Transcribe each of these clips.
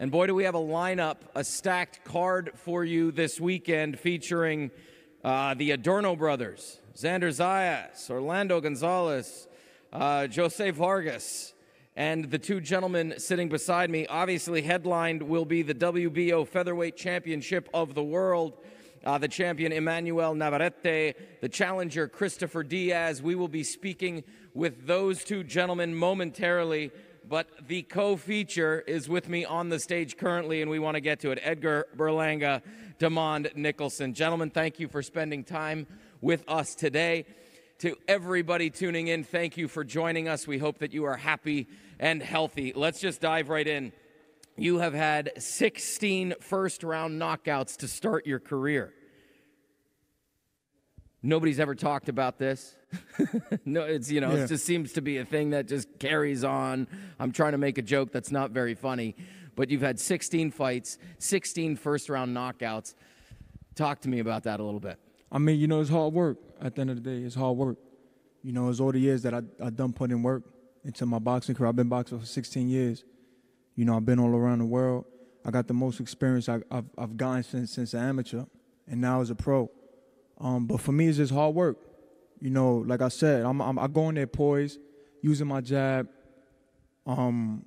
And boy, do we have a lineup, a stacked card for you this weekend featuring uh, the Adorno brothers, Xander Zayas, Orlando Gonzalez, uh, Jose Vargas, and the two gentlemen sitting beside me. Obviously, headlined will be the WBO Featherweight Championship of the World. Uh, the champion Emmanuel Navarrete, the challenger Christopher Diaz. We will be speaking with those two gentlemen momentarily but the co feature is with me on the stage currently, and we want to get to it. Edgar Berlanga, Demond Nicholson. Gentlemen, thank you for spending time with us today. To everybody tuning in, thank you for joining us. We hope that you are happy and healthy. Let's just dive right in. You have had 16 first round knockouts to start your career nobody's ever talked about this. no, it's you know, yeah. it just seems to be a thing that just carries on. I'm trying to make a joke that's not very funny, but you've had 16 fights, 16 first round knockouts. Talk to me about that a little bit. I mean, you know, it's hard work. At the end of the day, it's hard work. You know, it's all the years that I I done put in work into my boxing career. I've been boxing for 16 years. You know, I've been all around the world. I got the most experience I, have I've gotten since since an amateur, and now as a pro. Um, but for me, it's just hard work. You know, like I said, I'm, I'm I go in there poised, using my jab, um,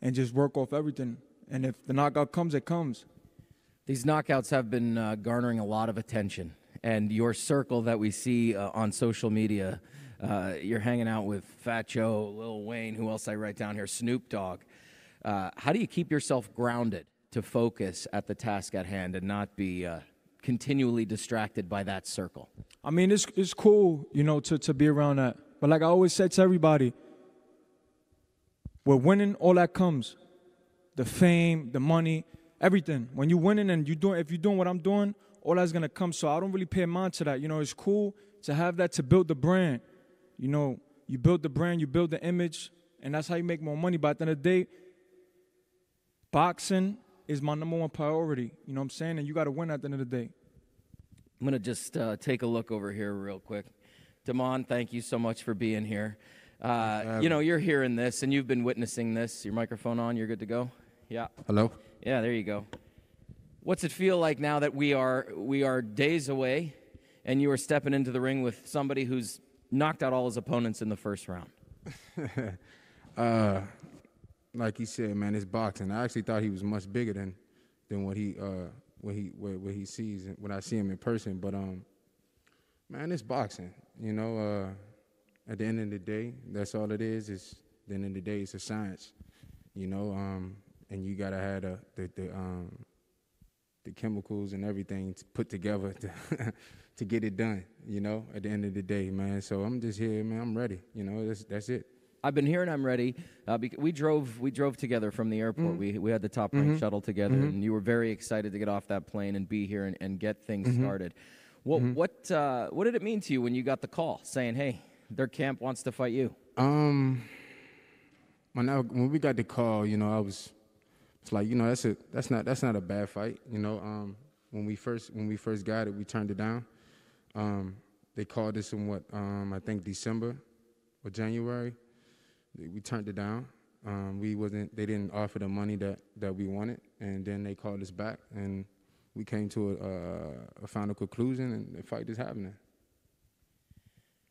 and just work off everything. And if the knockout comes, it comes. These knockouts have been uh, garnering a lot of attention, and your circle that we see uh, on social media. Uh, you're hanging out with Fat Joe, Lil Wayne, who else I write down here, Snoop Dogg. Uh, how do you keep yourself grounded to focus at the task at hand and not be uh, continually distracted by that circle? I mean, it's it's cool, you know, to to be around that. But like I always said to everybody, we're winning, all that comes, the fame, the money, everything. When you're winning and you doing, if you're doing what I'm doing, all that's gonna come. So I don't really pay mind to that. You know, it's cool to have that to build the brand. You know, you build the brand, you build the image, and that's how you make more money. But at the end of the day, boxing is my number one priority. You know what I'm saying? And you gotta win at the end of the day. I'm going to just uh, take a look over here real quick. Damon, thank you so much for being here. Uh, you know, you're hearing this and you've been witnessing this. Your microphone on, you're good to go? Yeah. Hello? Yeah, there you go. What's it feel like now that we are we are days away and you are stepping into the ring with somebody who's knocked out all his opponents in the first round? uh, like he said, man, it's boxing. I actually thought he was much bigger than than what he uh, what he what, what he sees when I see him in person. But um, man, it's boxing. You know, uh, at the end of the day, that's all it is. It's the end of the day, it's a science. You know, um, and you gotta have the the, the um the chemicals and everything to put together to to get it done. You know, at the end of the day, man. So I'm just here, man. I'm ready. You know, that's that's it. I've been here and I'm ready. Uh, we drove we drove together from the airport. Mm-hmm. We we had the top mm-hmm. rank mm-hmm. shuttle together, mm-hmm. and you were very excited to get off that plane and be here and, and get things mm-hmm. started. What mm-hmm. what uh, what did it mean to you when you got the call saying, "Hey, their camp wants to fight you"? Um, when I, when we got the call, you know, I was it's like you know that's a that's not that's not a bad fight. You know, um, when we first when we first got it, we turned it down. Um, they called us in what um, I think December or January we turned it down. Um, we wasn't they didn't offer the money that that we wanted, and then they called us back, and we came to a, a, a final conclusion, and the fight is happening.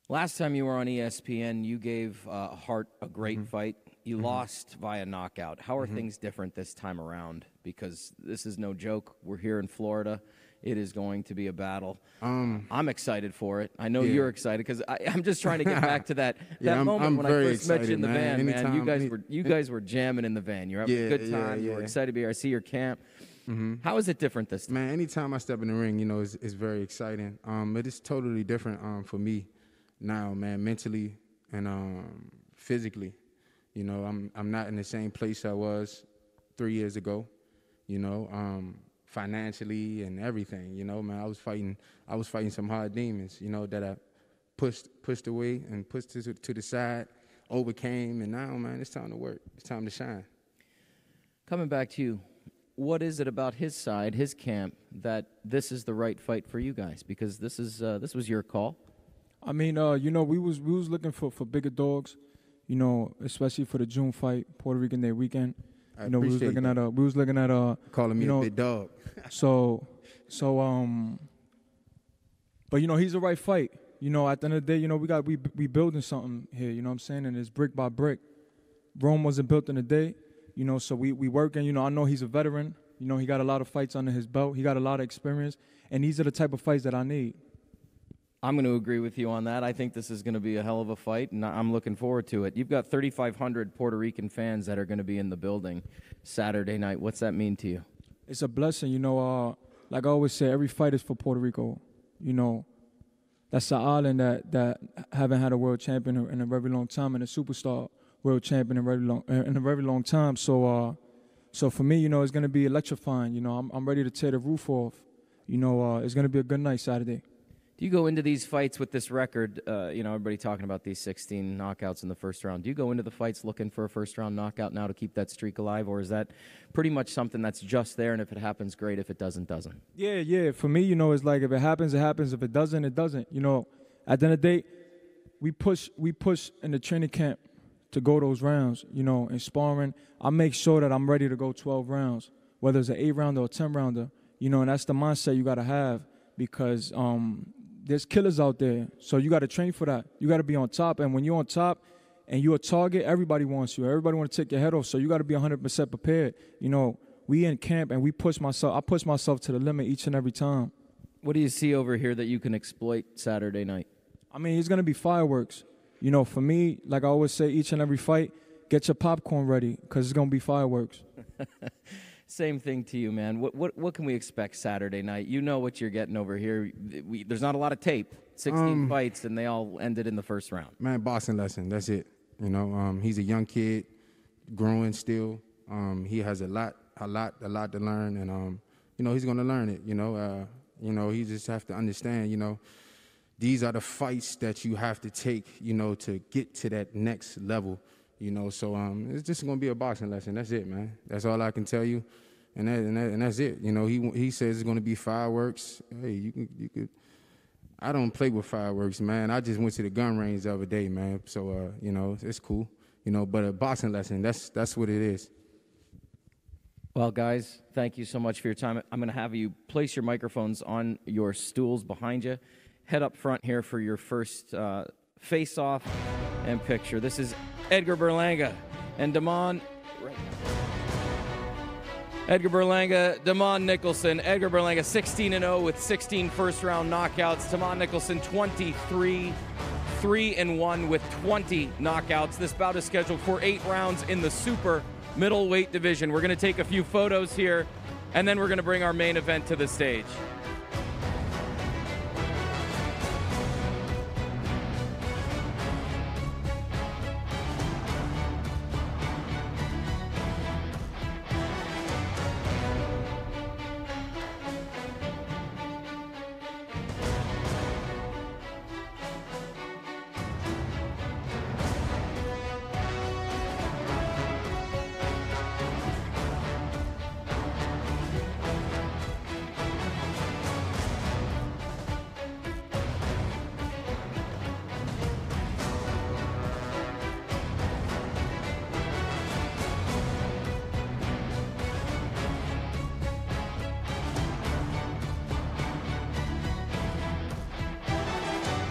Last time you were on ESPN, you gave uh, Hart a great mm-hmm. fight. You mm-hmm. lost via knockout. How are mm-hmm. things different this time around? Because this is no joke. We're here in Florida it is going to be a battle. Um, I'm excited for it. I know yeah. you're excited because I'm just trying to get back to that that yeah, I'm, moment I'm when I first excited, met you in the man. van, Anytime, man. You guys any, were you guys were jamming in the van. You're having yeah, a good time. You were excited to be here. I see your camp. Mm-hmm. How is it different this time? Man, anytime I step in the ring, you know, it's, it's very exciting. Um, it is totally different um, for me now, man, mentally and um, physically. You know, I'm I'm not in the same place I was three years ago. You know, um, financially and everything. You know, man, I was fighting, I was fighting some hard demons. You know, that I pushed pushed away and pushed to, to the side, overcame, and now, man, it's time to work. It's time to shine. Coming back to you, what is it about his side, his camp, that this is the right fight for you guys? Because this is uh, this was your call. I mean, uh, you know, we was we was looking for for bigger dogs, you know, especially for the June fight, Puerto Rican Day weekend. I you know, we was looking that. at a, we was looking at a calling me you know, a big dog. so, so um, but you know, he's the right fight. You know, at the end of the day, you know, we got we we building something here. You know what I'm saying? And it's brick by brick. Rome wasn't built in a day. You know, so we we working. You know, I know he's a veteran. You know, he got a lot of fights under his belt. He got a lot of experience, and these are the type of fights that I need. I'm going to agree with you on that. I think this is going to be a hell of a fight, and I'm looking forward to it. You've got 3,500 Puerto Rican fans that are going to be in the building Saturday night. What's that mean to you? It's a blessing. You know, uh, like I always say, every fight is for Puerto Rico. You know, that's the island that, that haven't had a world champion in a very long time and a superstar world champion in a very long, in a very long time. So, uh, so for me, you know, it's going to be electrifying. You know, I'm, I'm ready to tear the roof off. You know, uh, it's going to be a good night Saturday do you go into these fights with this record? Uh, you know, everybody talking about these 16 knockouts in the first round. Do you go into the fights looking for a first round knockout now to keep that streak alive, or is that pretty much something that's just there? And if it happens, great. If it doesn't, doesn't. Yeah, yeah. For me, you know, it's like if it happens, it happens. If it doesn't, it doesn't. You know, at the end of the day, we push, we push in the training camp to go those rounds. You know, in sparring, I make sure that I'm ready to go 12 rounds, whether it's an eight rounder or 10 rounder. You know, and that's the mindset you got to have because um, there's killers out there. So you got to train for that. You got to be on top. And when you're on top and you're a target, everybody wants you. Everybody want to take your head off. So you got to be 100% prepared. You know, we in camp and we push myself. I push myself to the limit each and every time. What do you see over here that you can exploit Saturday night? I mean, it's going to be fireworks. You know, for me, like I always say, each and every fight, get your popcorn ready because it's going to be fireworks. Same thing to you, man. What, what, what can we expect Saturday night? You know what you're getting over here. We, there's not a lot of tape. 16 um, fights, and they all ended in the first round. Man, boxing lesson. That's it. You know, um, he's a young kid, growing still. Um, he has a lot, a lot, a lot to learn, and um, you know he's gonna learn it. You know, uh, you know he just have to understand. You know, these are the fights that you have to take. You know, to get to that next level. You know, so um, it's just gonna be a boxing lesson. That's it, man. That's all I can tell you, and that, and, that, and that's it. You know, he he says it's gonna be fireworks. Hey, you can you could. I don't play with fireworks, man. I just went to the gun range the other day, man. So uh, you know, it's cool. You know, but a boxing lesson. That's that's what it is. Well, guys, thank you so much for your time. I'm going to have you place your microphones on your stools behind you. Head up front here for your first uh, face off and picture. This is Edgar Berlanga and Damon. Edgar Berlanga, Damon Nicholson. Edgar Berlanga 16 and 0 with 16 first round knockouts. Damon Nicholson 23 3 and 1 with 20 knockouts. This bout is scheduled for 8 rounds in the super middleweight division. We're going to take a few photos here and then we're going to bring our main event to the stage.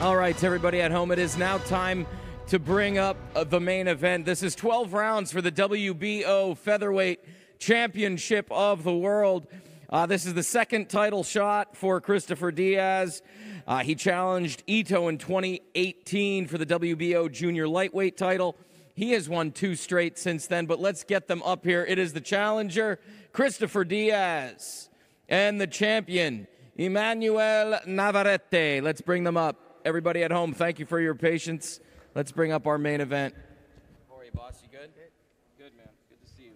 All right, everybody at home, it is now time to bring up uh, the main event. This is 12 rounds for the WBO Featherweight Championship of the World. Uh, this is the second title shot for Christopher Diaz. Uh, he challenged Ito in 2018 for the WBO Junior Lightweight title. He has won two straight since then, but let's get them up here. It is the challenger, Christopher Diaz, and the champion, Emmanuel Navarrete. Let's bring them up everybody at home, thank you for your patience. Let's bring up our main event. How are you, boss, you good? Good, man. Good to see you.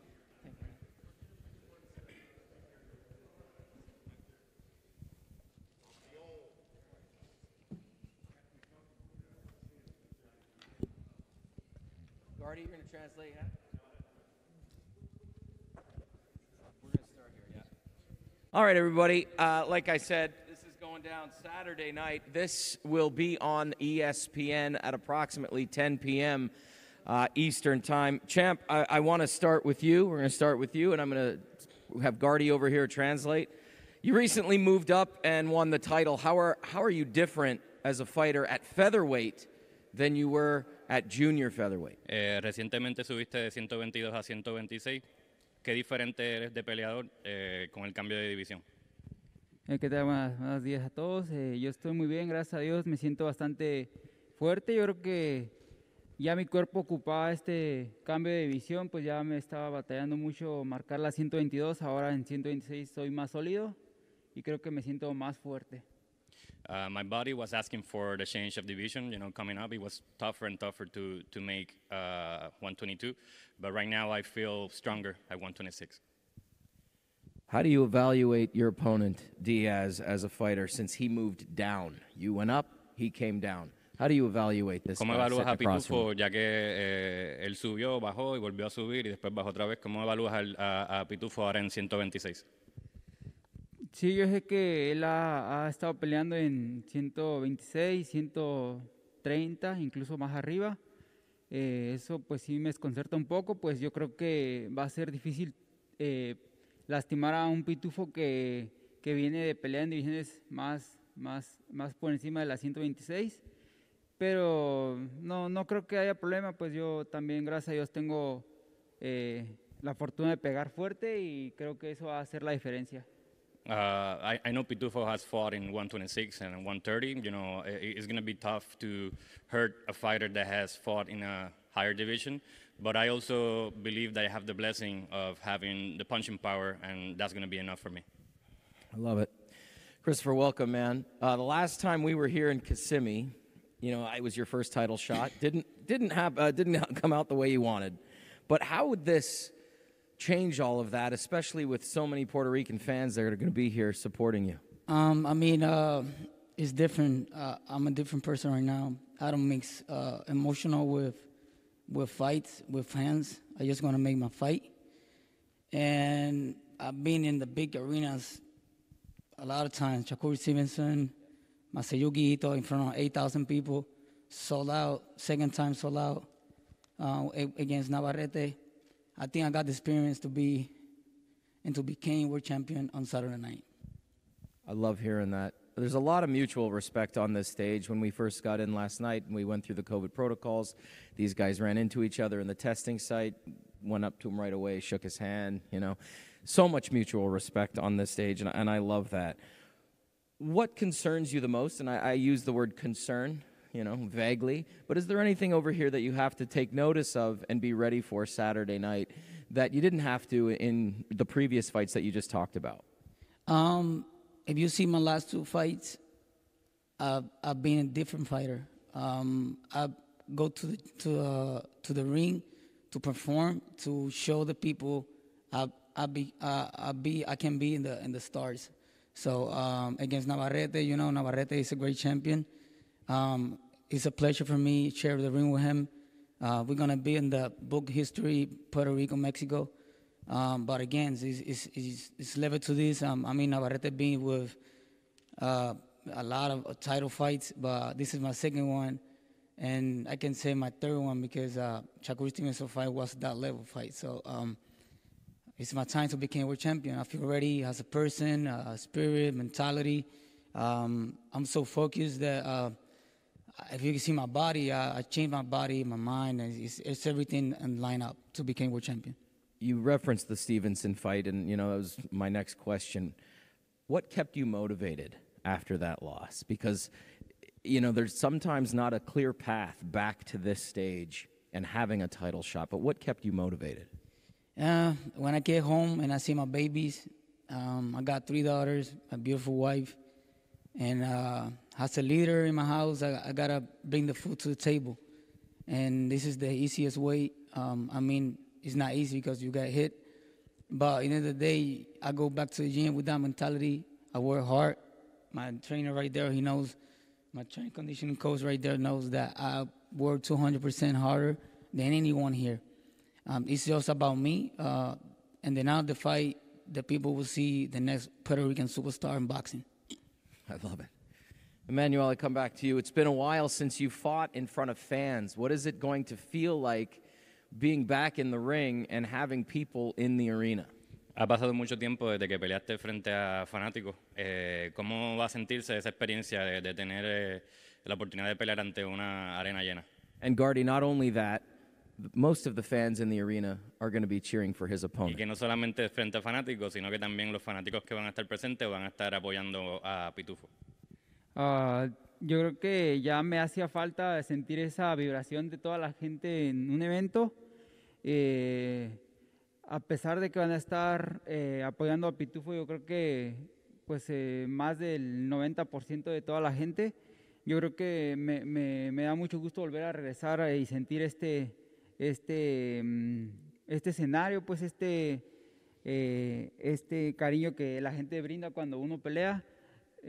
Guardy, you're going to translate, huh? We're going to start here, yeah. All right, everybody. Uh, like I said, going down Saturday night. This will be on ESPN at approximately 10 p.m. Uh, Eastern Time. Champ, I, I want to start with you. We're going to start with you, and I'm going to have Guardy over here translate. You recently moved up and won the title. How are, how are you different as a fighter at featherweight than you were at junior featherweight? Eh, recientemente subiste de 122 a 126. ¿Qué diferente eres de peleador eh, con el cambio de división? Eh, ¿Qué tal? más buenos días a todos. Eh, yo estoy muy bien, gracias a Dios. Me siento bastante fuerte. Yo creo que ya mi cuerpo ocupaba este cambio de división, pues ya me estaba batallando mucho marcar la 122. Ahora en 126 soy más sólido y creo que me siento más fuerte. Uh, my body was asking for the change of division. You know, coming up, it was tougher and tougher to to make uh, 122, but right now I feel stronger at 126. ¿Cómo evalúas a Pitufo, ya que eh, él subió, bajó y volvió a subir y después bajó otra vez? ¿Cómo evalúas a, Pitufo ahora en 126? Sí, yo sé que él ha, estado peleando en 126, 130, incluso más arriba. Eh, eso pues sí me desconcerta un poco, pues yo creo que va a ser difícil eh, lastimar a un pitufo que, que viene de pelea en divisiones más, más, más por encima de la 126. Pero no, no creo que haya problema, pues yo también, gracias a Dios, tengo eh, la fortuna de pegar fuerte y creo que eso va a hacer la diferencia. Uh, I, I, know Pitufo has fought in 126 and 130. You know, it's going to be tough to hurt a fighter that has fought in a higher division. But I also believe that I have the blessing of having the punching power, and that's going to be enough for me. I love it. Christopher, welcome, man. Uh, the last time we were here in Kissimmee, you know, it was your first title shot. didn't didn't have uh, didn't come out the way you wanted. But how would this change all of that, especially with so many Puerto Rican fans that are going to be here supporting you? Um, I mean, uh, it's different. Uh, I'm a different person right now. I don't mix uh, emotional with with fights, with fans, I just want to make my fight. And I've been in the big arenas a lot of times. Shakur Stevenson, Masayuki Ito in front of 8,000 people, sold out, second time sold out uh, against Navarrete. I think I got the experience to be and to become world champion on Saturday night. I love hearing that there's a lot of mutual respect on this stage. When we first got in last night and we went through the COVID protocols, these guys ran into each other in the testing site, went up to him right away, shook his hand, you know. So much mutual respect on this stage, and, and I love that. What concerns you the most? And I, I use the word concern, you know, vaguely, but is there anything over here that you have to take notice of and be ready for Saturday night that you didn't have to in the previous fights that you just talked about? Um, if you see my last two fights, I've been a different fighter. Um, I go to the, to, uh, to the ring to perform to show the people I, I be uh, I be I can be in the in the stars. So um, against Navarrete, you know Navarrete is a great champion. Um, it's a pleasure for me to share the ring with him. Uh, we're gonna be in the book history Puerto Rico Mexico. Um, but again, it's, it's, it's, it's level to this. Um, I mean, Navarrete been with uh, a lot of title fights, but this is my second one. And I can say my third one because uh, Chakuri Stevenson fight was that level fight. So um, it's my time to become world champion. I feel ready as a person, uh, spirit, mentality. Um, I'm so focused that uh, if you can see my body, I, I changed my body, my mind. It's, it's everything and line up to become world champion you referenced the Stevenson fight, and you know that was my next question. What kept you motivated after that loss? Because you know there's sometimes not a clear path back to this stage and having a title shot. But what kept you motivated? Uh, when I get home and I see my babies, um, I got three daughters, a beautiful wife, and uh, as a leader in my house, I, I gotta bring the food to the table, and this is the easiest way. Um, I mean, it's not easy because you got hit. But in the end of the day, I go back to the gym with that mentality. I work hard. My trainer right there, he knows. My training conditioning coach right there knows that I work 200% harder than anyone here. Um, it's just about me. Uh, and then out the fight, the people will see the next Puerto Rican superstar in boxing. I love it. Emmanuel, I come back to you. It's been a while since you fought in front of fans. What is it going to feel like being back in the ring and having people in the arena. Ha pasado mucho tiempo desde que peleaste frente a fanáticos. Eh, ¿Cómo va a sentirse esa experiencia de, de tener eh, la oportunidad de pelear ante una arena llena? And Guardi, not only that, most of the fans in the arena are going to be cheering for his opponent. Y que no solamente frente a fanáticos, sino que también los fanáticos que van a estar presentes van a estar apoyando a Pitufo. Uh, Yo creo que ya me hacía falta sentir esa vibración de toda la gente en un evento. Eh, a pesar de que van a estar eh, apoyando a Pitufo, yo creo que pues eh, más del 90% de toda la gente, yo creo que me, da mucho gusto volver a regresar y sentir este, este, mm, este escenario, pues este, este cariño que la gente brinda cuando uno pelea.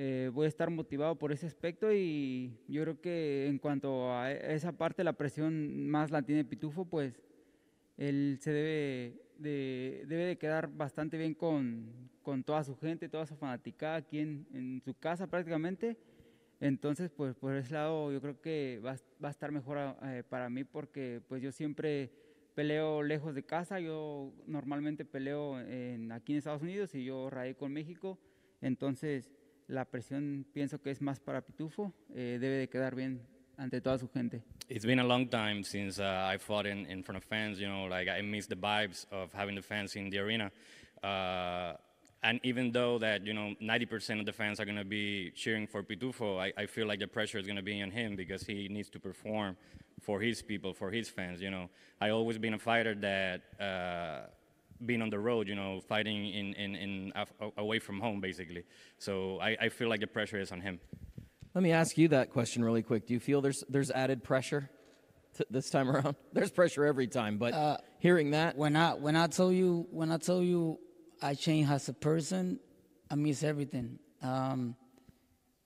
Eh, voy a estar motivado por ese aspecto y yo creo que en cuanto a esa parte, la presión más la tiene Pitufo, pues él se debe de, debe de quedar bastante bien con, con, toda su gente, toda su fanaticada aquí en, su casa prácticamente. Entonces, pues por ese lado yo creo que va, va a estar mejor eh, para mí porque pues yo siempre peleo lejos de casa, yo normalmente peleo en, aquí en Estados Unidos y yo radico con México. Entonces, la presión pienso que es más para Pitufo, eh, debe de quedar bien ante toda su gente. It's been a long time since uh, I fought in, in front of fans, you know, like I miss the vibes of having the fans in the arena. Uh, and even though that, you know, 90% of the fans are going to be cheering for Pitufo, I, I feel like the pressure is going to be on him because he needs to perform for his people, for his fans, you know. I always been a fighter that uh, being on the road, you know, fighting in, in, in away from home, basically. So I, I feel like the pressure is on him. Let me ask you that question really quick. Do you feel there's there's added pressure t- this time around? There's pressure every time, but uh, hearing that when I when I tell you when I tell you I change as a person, I miss everything. Um,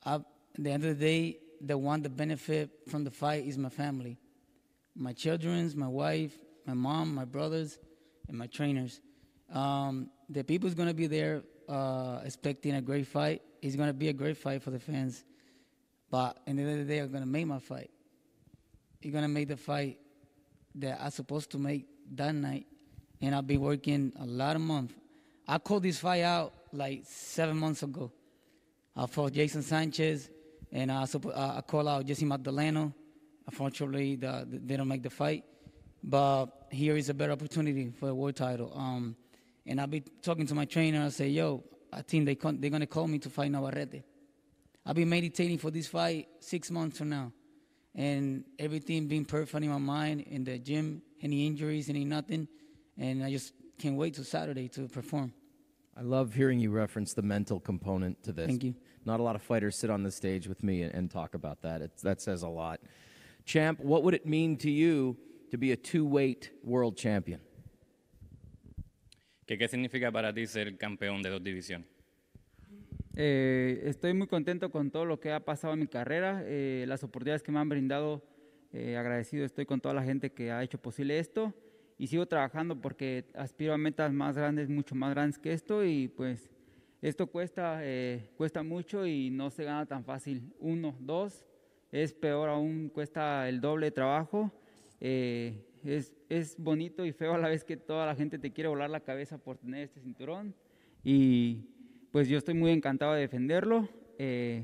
I, at the end of the day, the one that benefit from the fight is my family, my childrens, my wife, my mom, my brothers and my trainers. Um, the people's gonna be there uh, expecting a great fight. It's gonna be a great fight for the fans, but in the end of the day, I'm gonna make my fight. You're gonna make the fight that I'm supposed to make that night, and I'll be working a lot of months. I called this fight out like seven months ago. I fought Jason Sanchez, and I, I called out Jesse Magdaleno. Unfortunately, the, the, they don't make the fight. But here is a better opportunity for a world title. Um, and I'll be talking to my trainer. I say, yo, I think they con- they're going to call me to fight Navarrete. I've been meditating for this fight six months from now. And everything being perfect in my mind, in the gym, any injuries, any nothing. And I just can't wait till Saturday to perform. I love hearing you reference the mental component to this. Thank you. Not a lot of fighters sit on the stage with me and, and talk about that. It, that says a lot. Champ, what would it mean to you – to be a two-weight world champion? ¿Qué, ¿Qué significa para ti ser campeón de dos divisiones? Eh, estoy muy contento con todo lo que ha pasado en mi carrera, eh, las oportunidades que me han brindado. Eh, agradecido estoy con toda la gente que ha hecho posible esto y sigo trabajando porque aspiro a metas más grandes, mucho más grandes que esto y pues esto cuesta, cuesta mucho y no se gana tan fácil. Uno, dos, es peor aún, cuesta el doble de trabajo eh, es, bonito y feo a la vez que toda la gente te quiere volar la cabeza por tener este cinturón. Y pues yo estoy muy encantado de defenderlo. Eh,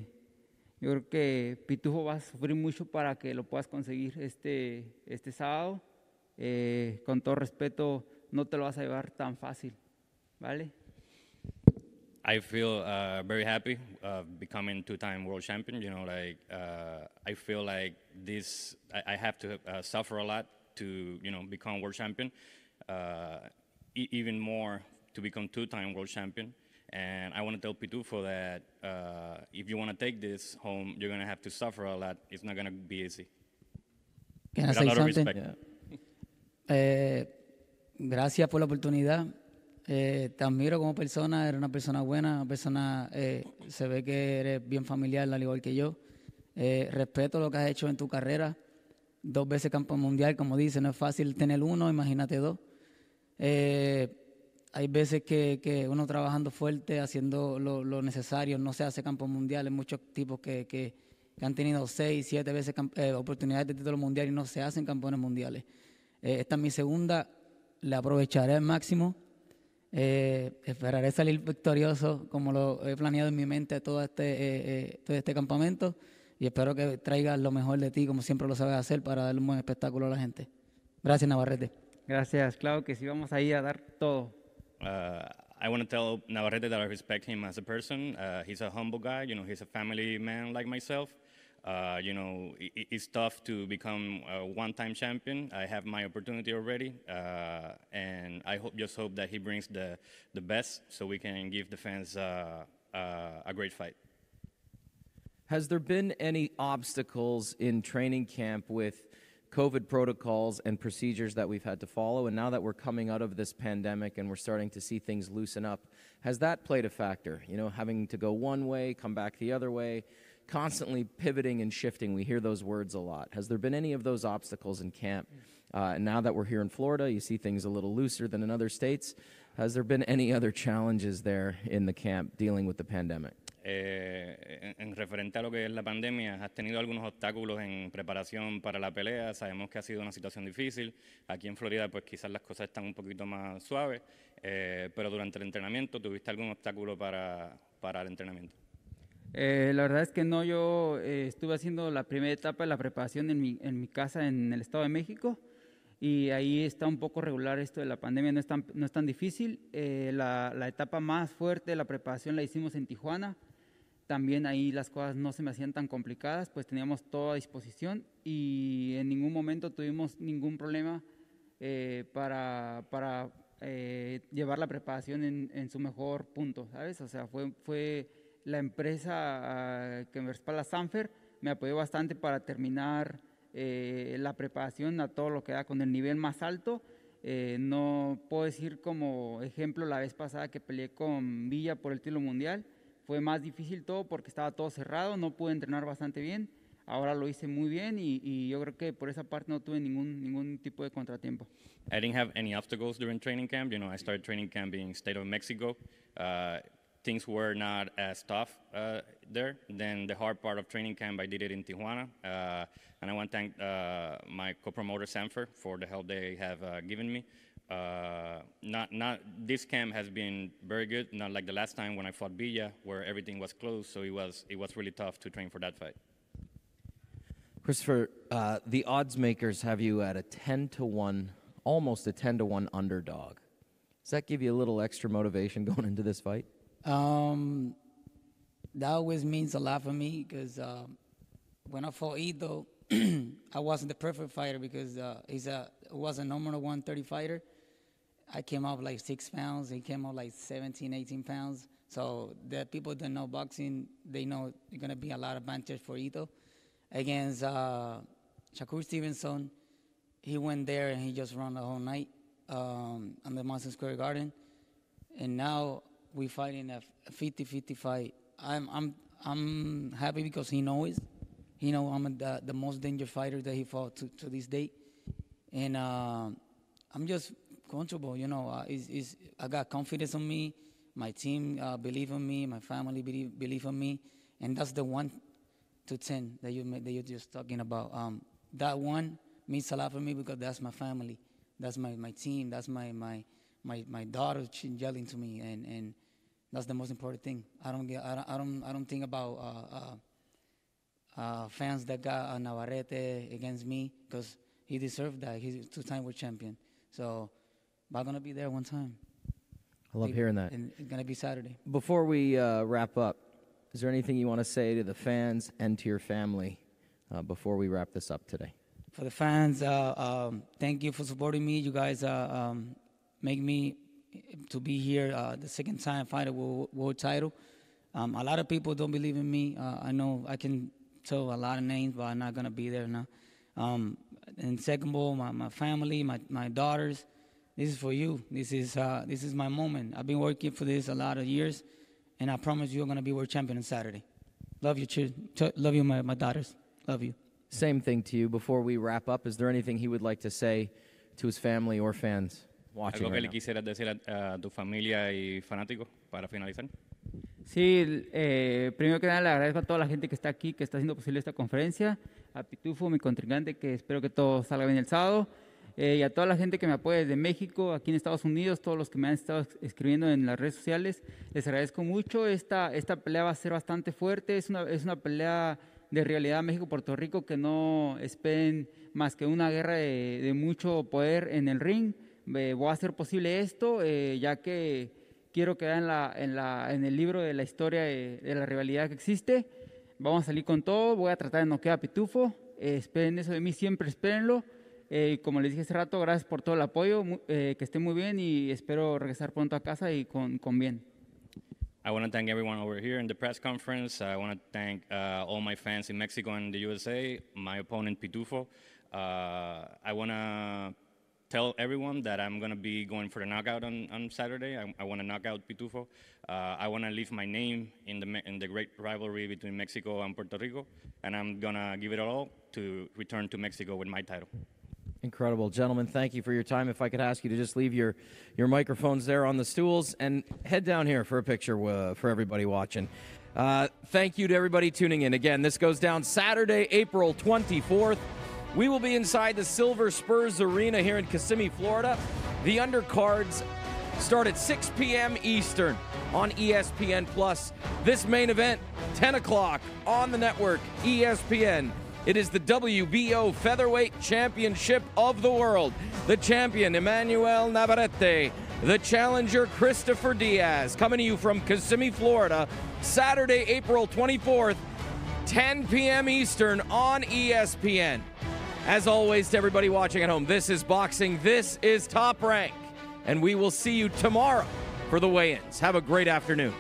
yo creo que Pitufo va a sufrir mucho para que lo puedas conseguir este, este sábado. Eh, con todo respeto, no te lo vas a llevar tan fácil, ¿vale? I feel uh, very happy uh, becoming two-time world champion. You know, like uh, I feel like this, I, I have to uh, suffer a lot to, you know, become world champion. Uh, e even more to become two-time world champion. And I want to tell Pitufo that uh, if you want to take this home, you're gonna have to suffer a lot. It's not gonna be easy. Can I say something? Yeah. Eh, gracias por la oportunidad. Eh, te admiro como persona, eres una persona buena, una persona, eh, se ve que eres bien familiar, al igual que yo. Eh, respeto lo que has hecho en tu carrera, dos veces campo mundial, como dice, no es fácil tener uno, imagínate dos. hay veces que, uno trabajando fuerte, haciendo lo, necesario, no se hace campo mundial. Hay muchos tipos que, que han tenido seis, siete veces oportunidades de título mundial y no se hacen campeones mundiales. esta es mi segunda, la aprovecharé al máximo eh, esperaré salir victorioso como lo he planeado en mi mente todo este, eh, eh, todo este campamento y espero que traigas lo mejor de ti como siempre lo sabes hacer para dar un buen espectáculo a la gente. Gracias Navarrete. Gracias, Clau, que sí vamos ahí a dar todo. Uh, I want to tell Navarrete that I respect him as a person. Uh, he's a humble guy, you know, he's a family man like myself. Uh, you know, it, it's tough to become a one-time champion. I have my opportunity already, uh, and I hope, just hope that he brings the the best, so we can give the fans uh, uh, a great fight. Has there been any obstacles in training camp with? COVID protocols and procedures that we've had to follow. And now that we're coming out of this pandemic and we're starting to see things loosen up, has that played a factor? You know, having to go one way, come back the other way, constantly pivoting and shifting. We hear those words a lot. Has there been any of those obstacles in camp? Uh, and now that we're here in Florida, you see things a little looser than in other states. Has there been any other challenges there in the camp dealing with the pandemic? Eh, en, en, referente a lo que es la pandemia, has tenido algunos obstáculos en preparación para la pelea. Sabemos que ha sido una situación difícil. Aquí en Florida, pues quizás las cosas están un poquito más suaves, eh, pero durante el entrenamiento, ¿tuviste algún obstáculo para, para el entrenamiento? Eh, la verdad es que no, yo eh, estuve haciendo la primera etapa de la preparación en mi, en mi, casa en el Estado de México y ahí está un poco regular esto de la pandemia, no es tan, no es tan difícil. Eh, la, etapa más fuerte de la preparación la hicimos en Tijuana, también ahí las cosas no se me hacían tan complicadas, pues teníamos toda a disposición y en ningún momento tuvimos ningún problema para, para llevar la preparación en, su mejor punto, ¿sabes? O sea, fue... fue la empresa ah, que me respalda Sanfer me apoyó bastante para terminar eh, la preparación a todo lo que da con el nivel más alto. Eh, no puedo decir como ejemplo la vez pasada que peleé con Villa por el título mundial. Fue más difícil todo porque estaba todo cerrado, no pude entrenar bastante bien. Ahora lo hice muy bien y, yo creo que por esa parte no tuve ningún, ningún tipo de contratiempo. I didn't have any obstacles during training camp. You know, I started training camp in state of Mexico. Uh, things were not as tough uh, there. Then the hard part of training camp, I did it in Tijuana. Uh, and I want to thank uh, my co-promoter, Sanford, for the help they have uh, given me. Uh, not, not, this camp has been very good, not like the last time when I fought Villa, where everything was closed, so it was, it was really tough to train for that fight. Christopher, uh, the odds makers have you at a 10 to 1, almost a 10 to 1 underdog. Does that give you a little extra motivation going into this fight? Um, that always means a lot for me because uh, um, when I fought Ito, I wasn't the perfect fighter because uh, he's a was a number 130 fighter. I came up like six pounds. He came up like 17, 18 pounds. So the people that know boxing, they know there's gonna be a lot of advantage for Ito against uh, Shakur Stevenson. He went there and he just ran the whole night um, on the Madison Square Garden, and now we fight in a 50-50 fight. I'm I'm I'm happy because he knows. He know I'm the, the most dangerous fighter that he fought to, to this day, and uh, I'm just comfortable. You know, uh, is is I got confidence on me. My team uh, believe in me. My family believe believe in me, and that's the one to ten that you that you're just talking about. Um, that one means a lot for me because that's my family. That's my, my team. That's my my my, my daughter she's yelling to me and, and that's the most important thing i don't get i don't i don't, I don't think about uh, uh, uh, fans that got navarrete against me because he deserved that he's two-time world champion so i'm gonna be there one time i love Maybe, hearing that and it's gonna be saturday before we uh, wrap up is there anything you want to say to the fans and to your family uh, before we wrap this up today for the fans, uh, um, thank you for supporting me. You guys, uh, um, make me to be here uh, the second time fight a world, world title. Um, a lot of people don't believe in me. Uh, I know I can tell a lot of names, but I'm not gonna be there now. Um, and second of all, my, my family, my, my daughters. This is for you. This is uh, this is my moment. I've been working for this a lot of years, and I promise you, I'm gonna be world champion on Saturday. Love you, cheer. love you, my, my daughters. Love you. Same thing to you. Before we wrap up, is there anything he would like to say to his family or fans? ¿Algo que le quisieras decir a, tu familia y fanáticos para finalizar? Sí, eh, primero que nada le agradezco a toda la gente que está aquí, que está haciendo posible esta conferencia, a Pitufo, mi contrincante, que espero que todo salga bien el sábado, eh, y a toda la gente que me apoya desde México, aquí en Estados Unidos, todos los que me han estado escribiendo en las redes sociales, les agradezco mucho. Esta, esta pelea va a ser bastante fuerte, es una, es una pelea de realidad México-Puerto Rico que no esperen más que una guerra de mucho poder en el ring voy a hacer posible esto, eh, ya que quiero quedar en, la, en, la, en el libro de la historia de, la rivalidad que existe. Vamos a salir con todo, voy a tratar de no a Pitufo. Eh, esperen eso de mí, siempre espérenlo. Eh, como les dije hace rato, gracias por todo el apoyo, que esté muy bien y espero regresar pronto a casa y con, con bien. I want to thank everyone over here in the press conference. I want to thank uh, all my fans in Mexico and the USA, my opponent Pitufo. Uh, I want to tell everyone that I'm going to be going for the knockout on, on Saturday. I, I want to knock out Pitufo. Uh, I want to leave my name in the, in the great rivalry between Mexico and Puerto Rico, and I'm going to give it all to return to Mexico with my title. Incredible. Gentlemen, thank you for your time. If I could ask you to just leave your, your microphones there on the stools and head down here for a picture uh, for everybody watching. Uh, thank you to everybody tuning in. Again, this goes down Saturday, April 24th. We will be inside the Silver Spurs Arena here in Kissimmee, Florida. The undercards start at 6 p.m. Eastern on ESPN Plus. This main event, 10 o'clock on the network, ESPN. It is the WBO Featherweight Championship of the World. The champion, Emmanuel Navarrete. The challenger, Christopher Diaz. Coming to you from Kissimmee, Florida, Saturday, April 24th, 10 p.m. Eastern on ESPN. As always, to everybody watching at home, this is boxing, this is top rank, and we will see you tomorrow for the weigh ins. Have a great afternoon.